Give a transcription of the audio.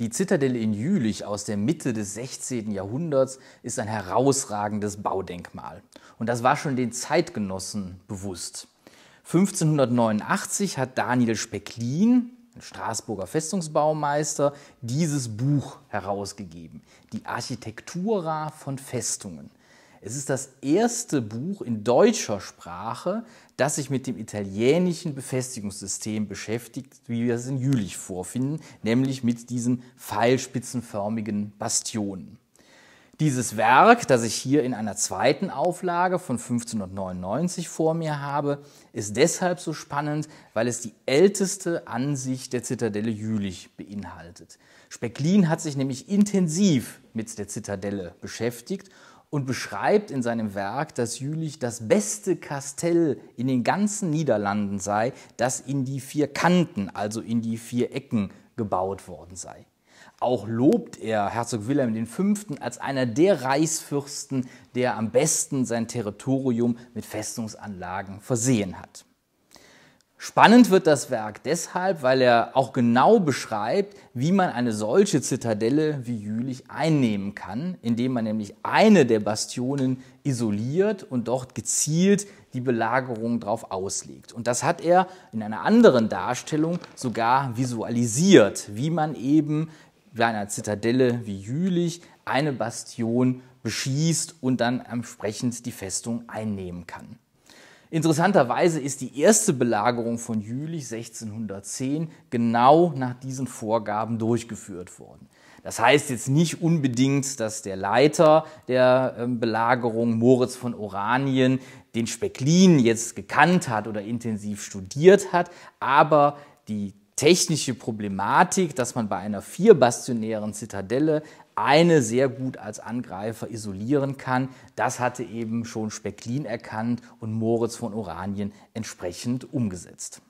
Die Zitadelle in Jülich aus der Mitte des 16. Jahrhunderts ist ein herausragendes Baudenkmal. Und das war schon den Zeitgenossen bewusst. 1589 hat Daniel Specklin, ein Straßburger Festungsbaumeister, dieses Buch herausgegeben, die Architektura von Festungen. Es ist das erste Buch in deutscher Sprache, das sich mit dem italienischen Befestigungssystem beschäftigt, wie wir es in Jülich vorfinden, nämlich mit diesen pfeilspitzenförmigen Bastionen. Dieses Werk, das ich hier in einer zweiten Auflage von 1599 vor mir habe, ist deshalb so spannend, weil es die älteste Ansicht der Zitadelle Jülich beinhaltet. Specklin hat sich nämlich intensiv mit der Zitadelle beschäftigt und beschreibt in seinem Werk, dass Jülich das beste Kastell in den ganzen Niederlanden sei, das in die vier Kanten, also in die vier Ecken gebaut worden sei. Auch lobt er Herzog Wilhelm V. als einer der Reichsfürsten, der am besten sein Territorium mit Festungsanlagen versehen hat. Spannend wird das Werk deshalb, weil er auch genau beschreibt, wie man eine solche Zitadelle wie Jülich einnehmen kann, indem man nämlich eine der Bastionen isoliert und dort gezielt die Belagerung drauf auslegt. Und das hat er in einer anderen Darstellung sogar visualisiert, wie man eben bei einer Zitadelle wie Jülich eine Bastion beschießt und dann entsprechend die Festung einnehmen kann. Interessanterweise ist die erste Belagerung von Jülich 1610 genau nach diesen Vorgaben durchgeführt worden. Das heißt jetzt nicht unbedingt, dass der Leiter der ähm, Belagerung, Moritz von Oranien, den Specklin jetzt gekannt hat oder intensiv studiert hat, aber die technische Problematik, dass man bei einer vierbastionären Zitadelle eine sehr gut als Angreifer isolieren kann. Das hatte eben schon Specklin erkannt und Moritz von Oranien entsprechend umgesetzt.